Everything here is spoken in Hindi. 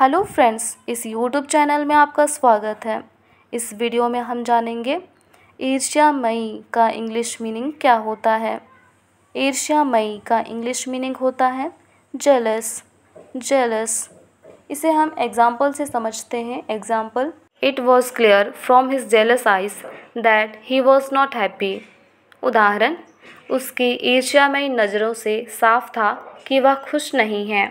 हेलो फ्रेंड्स इस यूट्यूब चैनल में आपका स्वागत है इस वीडियो में हम जानेंगे ईर्ष्या मई का इंग्लिश मीनिंग क्या होता है ईर्ष्या मई का इंग्लिश मीनिंग होता है जेलस जेलस इसे हम एग्जाम्पल से समझते हैं example it was clear from his jealous eyes that he was not happy उदाहरण उसकी ईर्ष्यामयी नज़रों से साफ था कि वह खुश नहीं है